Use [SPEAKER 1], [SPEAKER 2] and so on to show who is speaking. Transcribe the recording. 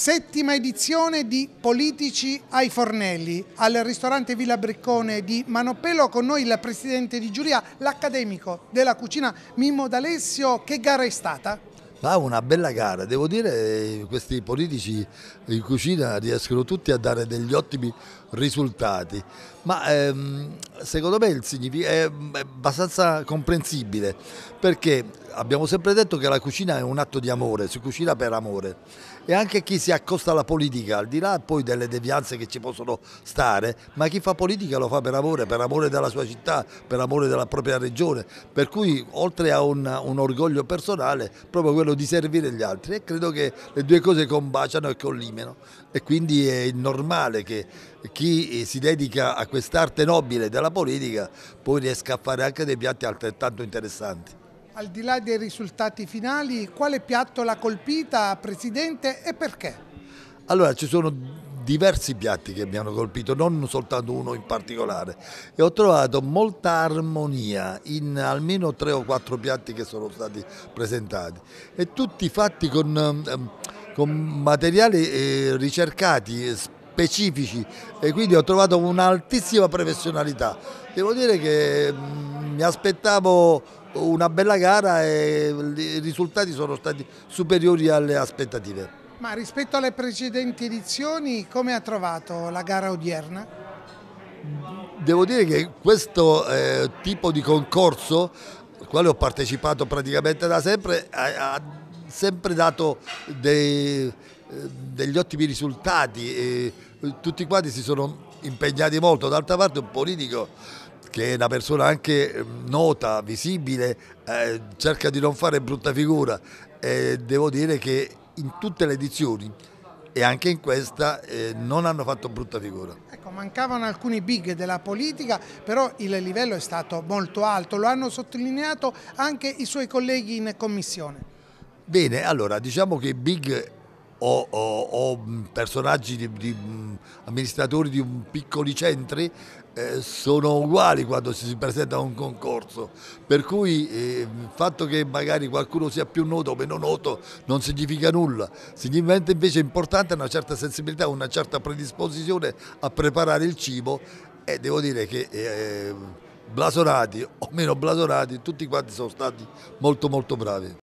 [SPEAKER 1] Settima edizione di Politici ai Fornelli al ristorante Villa Briccone di Manopelo con noi il presidente di giuria, l'accademico della cucina Mimmo D'Alessio. Che gara è stata?
[SPEAKER 2] ah, una bella gara, devo dire eh, questi politici in cucina riescono tutti a dare degli ottimi risultati, ma ehm, secondo me il è abbastanza comprensibile perché abbiamo sempre detto che la cucina è un atto di amore, si cucina per amore e anche chi si accosta alla politica, al di là poi delle devianze che ci possono stare, ma chi fa politica lo fa per amore, per amore della sua città, per amore della propria regione, per cui oltre a un, un orgoglio personale, proprio quello di servire gli altri e credo che le due cose combaciano e collimino e quindi è normale che chi si dedica a quest'arte nobile della politica poi riesca a fare anche dei piatti altrettanto interessanti.
[SPEAKER 1] Al di là dei risultati finali, quale piatto l'ha colpita, Presidente, e perché?
[SPEAKER 2] Allora, ci sono diversi piatti che mi hanno colpito, non soltanto uno in particolare, e ho trovato molta armonia in almeno tre o quattro piatti che sono stati presentati e tutti fatti con, ehm, con materiali eh, ricercati, specifici e quindi ho trovato un'altissima professionalità. Devo dire che mm, mi aspettavo una bella gara e i risultati sono stati superiori alle aspettative.
[SPEAKER 1] Ma rispetto alle precedenti edizioni come ha trovato la gara odierna?
[SPEAKER 2] Devo dire che questo eh, tipo di concorso, al quale ho partecipato praticamente da sempre, ha, ha sempre dato dei, eh, degli ottimi risultati. tutti quanti si sono impegnati molto, d'altra parte un politico che è una persona anche ehm, nota, visibile, eh, cerca di non fare brutta figura. Eh, devo dire che in tutte le edizioni e anche in questa eh, non hanno fatto brutta figura.
[SPEAKER 1] Ecco, mancavano alcuni big della politica, però il livello è stato molto alto, lo hanno sottolineato anche i suoi colleghi in commissione.
[SPEAKER 2] Bene, allora diciamo che i big o, o, o personaggi di, di, mm, amministratori di piccoli centri eh, sono uguali quando si presenta a un concorso, per cui eh, il fatto che magari qualcuno sia più noto o meno noto non significa nulla, significa invece importante una certa sensibilità, una certa predisposizione a preparare il cibo e devo dire che eh, eh blasonati o meno blasonati tutti quanti sono stati molto molto bravi.